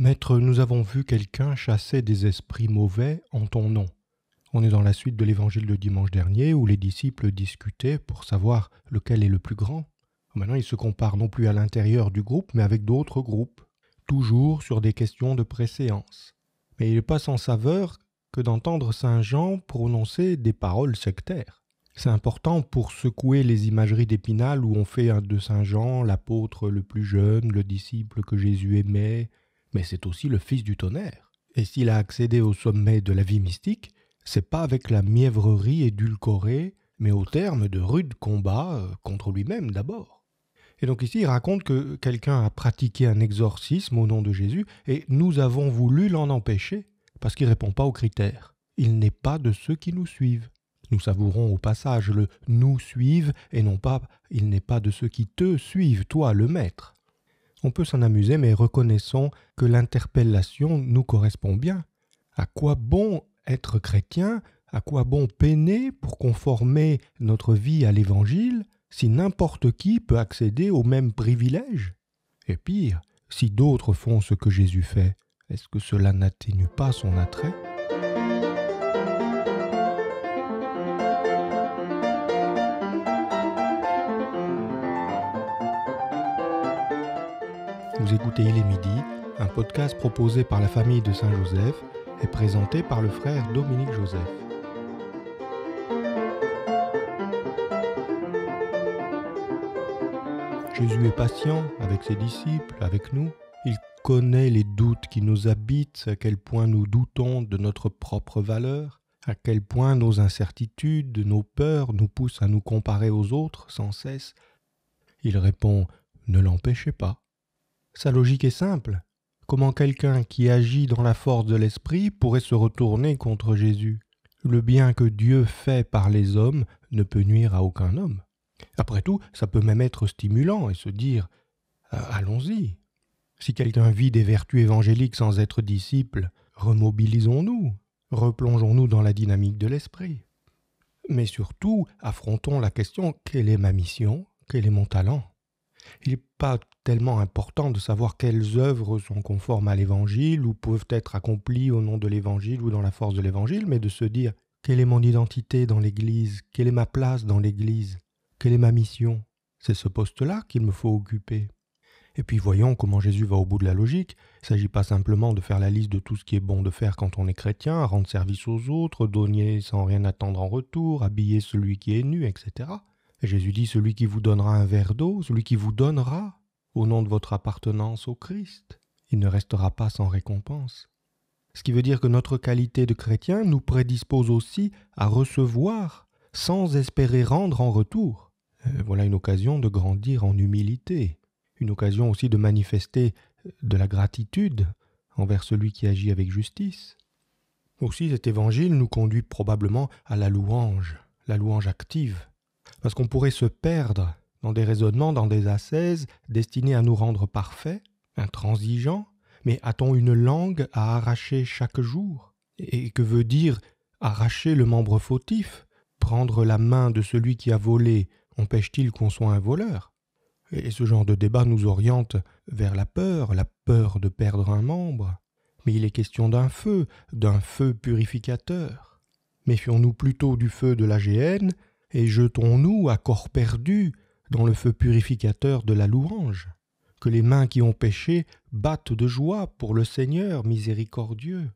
Maître, nous avons vu quelqu'un chasser des esprits mauvais en ton nom. On est dans la suite de l'évangile de dimanche dernier où les disciples discutaient pour savoir lequel est le plus grand. Maintenant, ils se comparent non plus à l'intérieur du groupe, mais avec d'autres groupes, toujours sur des questions de préséance. Mais il n'est pas sans saveur que d'entendre Saint Jean prononcer des paroles sectaires. C'est important pour secouer les imageries d'Épinal où on fait de Saint Jean l'apôtre le plus jeune, le disciple que Jésus aimait, mais c'est aussi le fils du tonnerre. Et s'il a accédé au sommet de la vie mystique, c'est pas avec la mièvrerie édulcorée, mais au terme de rudes combats euh, contre lui-même d'abord. Et donc ici, il raconte que quelqu'un a pratiqué un exorcisme au nom de Jésus, et nous avons voulu l'en empêcher, parce qu'il ne répond pas aux critères. Il n'est pas de ceux qui nous suivent. Nous savourons au passage le nous suivent et non pas il n'est pas de ceux qui te suivent, toi le maître. On peut s'en amuser, mais reconnaissons que l'interpellation nous correspond bien. À quoi bon être chrétien À quoi bon peiner pour conformer notre vie à l'Évangile si n'importe qui peut accéder aux mêmes privilèges Et pire, si d'autres font ce que Jésus fait, est-ce que cela n'atténue pas son attrait Vous écoutez Il est midi, un podcast proposé par la famille de Saint-Joseph et présenté par le frère Dominique Joseph. Jésus est patient avec ses disciples, avec nous. Il connaît les doutes qui nous habitent, à quel point nous doutons de notre propre valeur, à quel point nos incertitudes, nos peurs nous poussent à nous comparer aux autres sans cesse. Il répond Ne l'empêchez pas. Sa logique est simple. Comment quelqu'un qui agit dans la force de l'esprit pourrait se retourner contre Jésus Le bien que Dieu fait par les hommes ne peut nuire à aucun homme. Après tout, ça peut même être stimulant et se dire euh, Allons-y. Si quelqu'un vit des vertus évangéliques sans être disciple, remobilisons-nous, replongeons-nous dans la dynamique de l'esprit. Mais surtout, affrontons la question quelle est ma mission Quel est mon talent Il n'est pas tellement important de savoir quelles œuvres sont conformes à l'Évangile ou peuvent être accomplies au nom de l'Évangile ou dans la force de l'Évangile, mais de se dire quelle est mon identité dans l'Église, quelle est ma place dans l'Église, quelle est ma mission. C'est ce poste-là qu'il me faut occuper. Et puis voyons comment Jésus va au bout de la logique. Il ne s'agit pas simplement de faire la liste de tout ce qui est bon de faire quand on est chrétien, rendre service aux autres, donner sans rien attendre en retour, habiller celui qui est nu, etc. Jésus dit Celui qui vous donnera un verre d'eau, celui qui vous donnera au nom de votre appartenance au Christ, il ne restera pas sans récompense. Ce qui veut dire que notre qualité de chrétien nous prédispose aussi à recevoir sans espérer rendre en retour. Euh, voilà une occasion de grandir en humilité, une occasion aussi de manifester euh, de la gratitude envers celui qui agit avec justice. Aussi cet évangile nous conduit probablement à la louange, la louange active, parce qu'on pourrait se perdre dans des raisonnements, dans des ascèses, destinés à nous rendre parfaits, intransigeants, mais a-t-on une langue à arracher chaque jour Et que veut dire arracher le membre fautif Prendre la main de celui qui a volé empêche-t-il qu'on soit un voleur Et ce genre de débat nous oriente vers la peur, la peur de perdre un membre. Mais il est question d'un feu, d'un feu purificateur. Méfions-nous plutôt du feu de la géhenne et jetons-nous à corps perdu dans le feu purificateur de la louange, que les mains qui ont péché battent de joie pour le Seigneur miséricordieux,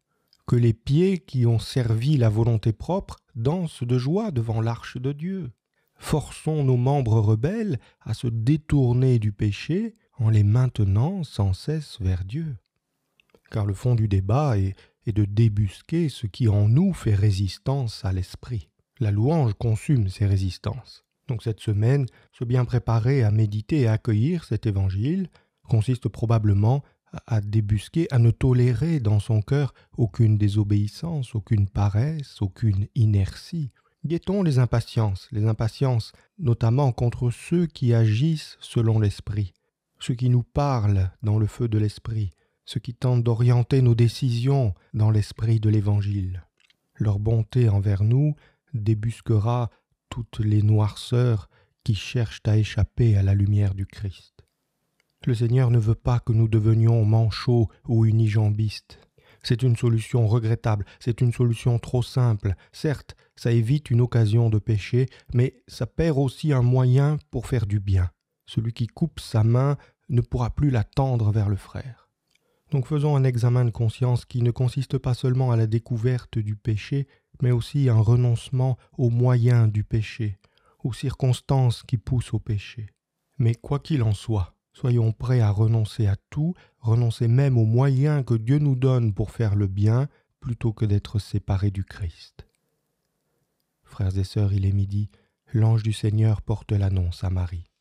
que les pieds qui ont servi la volonté propre dansent de joie devant l'arche de Dieu. Forçons nos membres rebelles à se détourner du péché en les maintenant sans cesse vers Dieu. Car le fond du débat est, de débusquer ce qui en nous fait résistance à l'esprit. La louange consume ces résistances. Donc cette semaine, se bien préparer à méditer et accueillir cet évangile consiste probablement à débusquer, à ne tolérer dans son cœur aucune désobéissance, aucune paresse, aucune inertie. Guettons les impatiences, les impatiences notamment contre ceux qui agissent selon l'esprit, ceux qui nous parlent dans le feu de l'esprit, ceux qui tentent d'orienter nos décisions dans l'esprit de l'Évangile. Leur bonté envers nous débusquera toutes les noirceurs qui cherchent à échapper à la lumière du Christ. Le Seigneur ne veut pas que nous devenions manchots ou unijambistes. C'est une solution regrettable, c'est une solution trop simple. Certes, ça évite une occasion de péché, mais ça perd aussi un moyen pour faire du bien. Celui qui coupe sa main ne pourra plus la tendre vers le frère. Donc faisons un examen de conscience qui ne consiste pas seulement à la découverte du péché, mais aussi un renoncement aux moyens du péché, aux circonstances qui poussent au péché. Mais quoi qu'il en soit, soyons prêts à renoncer à tout, renoncer même aux moyens que Dieu nous donne pour faire le bien, plutôt que d'être séparés du Christ. Frères et sœurs, il est midi, l'ange du Seigneur porte l'annonce à Marie.